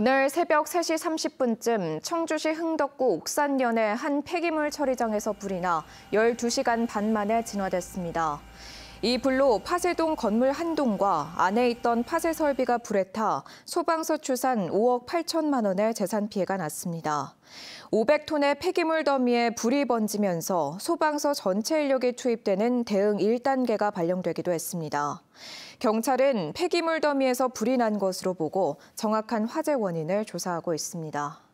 오늘 새벽 3시 30분쯤 청주시 흥덕구 옥산연의한 폐기물 처리장에서 불이 나 12시간 반 만에 진화됐습니다. 이 불로 파세동 건물 한 동과 안에 있던 파쇄 설비가 불에 타 소방서 추산 5억 8천만 원의 재산 피해가 났습니다. 500톤의 폐기물 더미에 불이 번지면서 소방서 전체 인력이 투입되는 대응 1단계가 발령되기도 했습니다. 경찰은 폐기물 더미에서 불이 난 것으로 보고 정확한 화재 원인을 조사하고 있습니다.